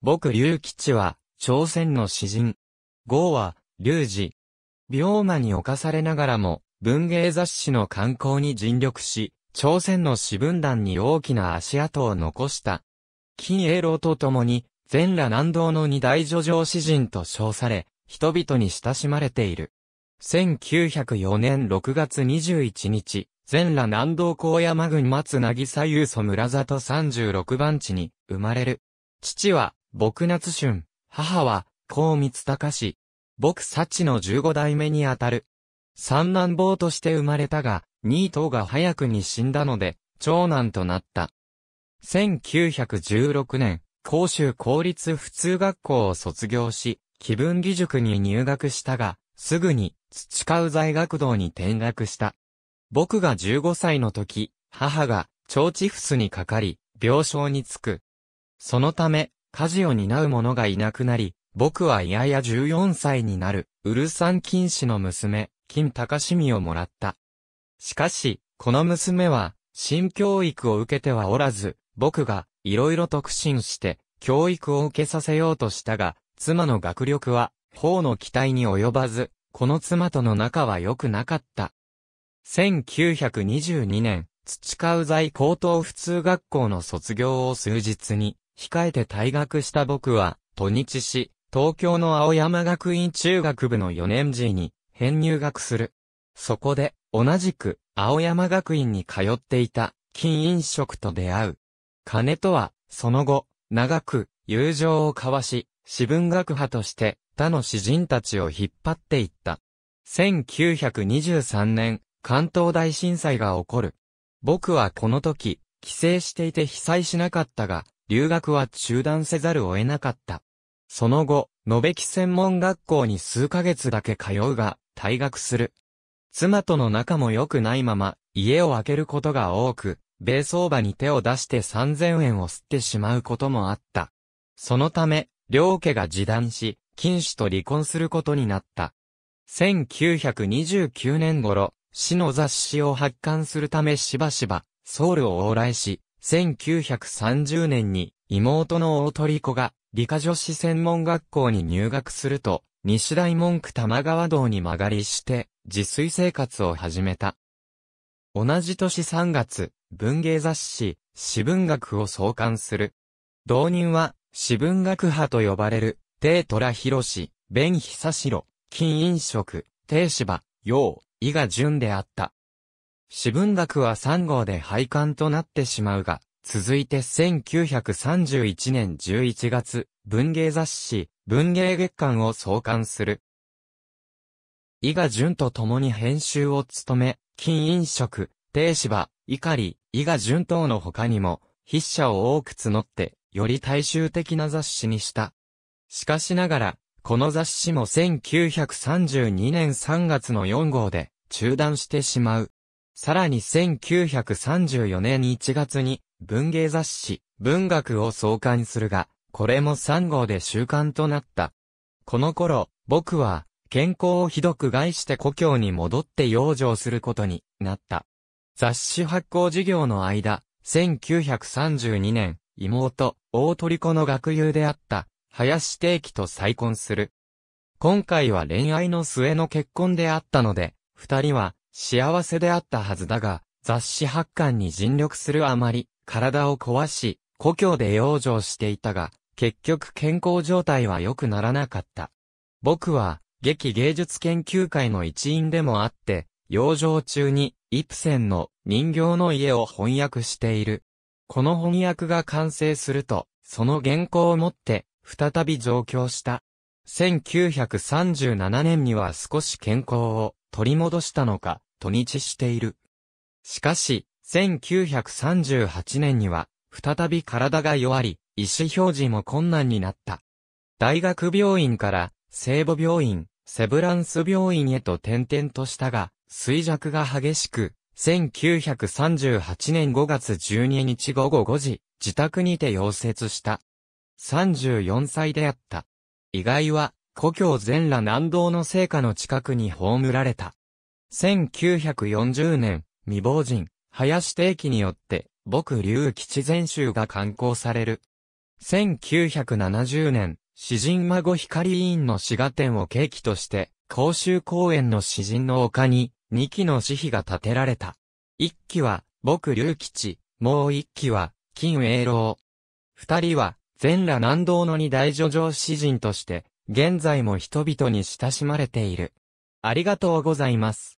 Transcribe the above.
僕竜吉は、朝鮮の詩人。豪は、龍二。病魔に侵されながらも、文芸雑誌の刊行に尽力し、朝鮮の詩文壇に大きな足跡を残した。金英郎と共に、全羅南道の二大女上詩人と称され、人々に親しまれている。1904年6月21日、全羅南道高山郡松渚遊祖村里36番地に生まれる。父は僕夏春、母は、高光隆。僕幸の十五代目にあたる。三男坊として生まれたが、二頭が早くに死んだので、長男となった。1916年、甲州公立普通学校を卒業し、気分義塾に入学したが、すぐに、培う在学堂に転落した。僕が15歳の時、母が、腸チフスにかかり、病床につく。そのため、家事を担う者がいなくなり、僕はやや14歳になる、ウルサン金氏の娘、金高しみをもらった。しかし、この娘は、新教育を受けてはおらず、僕が、いろいろと苦心して、教育を受けさせようとしたが、妻の学力は、法の期待に及ばず、この妻との仲は良くなかった。1922年、培う在高等普通学校の卒業を数日に、控えて退学した僕は、土日し、東京の青山学院中学部の4年時に、編入学する。そこで、同じく、青山学院に通っていた、金飲食と出会う。金とは、その後、長く、友情を交わし、私文学派として、他の詩人たちを引っ張っていった。1923年、関東大震災が起こる。僕はこの時、帰省していて被災しなかったが、留学は中断せざるを得なかった。その後、野べき専門学校に数ヶ月だけ通うが、退学する。妻との仲も良くないまま、家を空けることが多く、米相場に手を出して3000円を吸ってしまうこともあった。そのため、両家が自断し、金氏と離婚することになった。1929年頃、市の雑誌を発刊するためしばしば、ソウルを往来し、1930年に妹の大鳥子が理科女子専門学校に入学すると、西大文句玉川道に曲がりして、自炊生活を始めた。同じ年3月、文芸雑誌、私文学を創刊する。同人は、私文学派と呼ばれる、帝虎博士、弁久代、金飲食、帝芝、陽、伊賀淳であった。四文学は3号で廃刊となってしまうが、続いて1931年11月、文芸雑誌、文芸月刊を創刊する。伊賀淳と共に編集を務め、金飲食、帝芝、碇、伊賀淳等の他にも、筆者を多く募って、より大衆的な雑誌にした。しかしながら、この雑誌も1932年3月の4号で中断してしまう。さらに1934年1月に文芸雑誌、文学を創刊するが、これも3号で習慣となった。この頃、僕は、健康をひどく害して故郷に戻って養生することになった。雑誌発行事業の間、1932年、妹、大鳥子の学友であった、林定期と再婚する。今回は恋愛の末の結婚であったので、二人は、幸せであったはずだが、雑誌発刊に尽力するあまり、体を壊し、故郷で養生していたが、結局健康状態は良くならなかった。僕は、劇芸術研究会の一員でもあって、養生中に、イプセンの人形の家を翻訳している。この翻訳が完成すると、その原稿を持って、再び上京した。1937年には少し健康を取り戻したのか、と日している。しかし、1938年には、再び体が弱り、意思表示も困難になった。大学病院から、聖母病院、セブランス病院へと転々としたが、衰弱が激しく、1938年5月12日午後5時、自宅にて溶接した。34歳であった。意外は、故郷全羅南道の聖火の近くに葬られた。1940年、未亡人、林定期によって、僕竜吉全集が刊行される。1970年、詩人孫光委員の滋賀展を契機として、甲州公園の詩人の丘に、二期の詩碑が建てられた。一期は、僕竜吉、もう一期は、金栄郎。二人は、全羅南道の二大女上詩人として、現在も人々に親しまれている。ありがとうございます。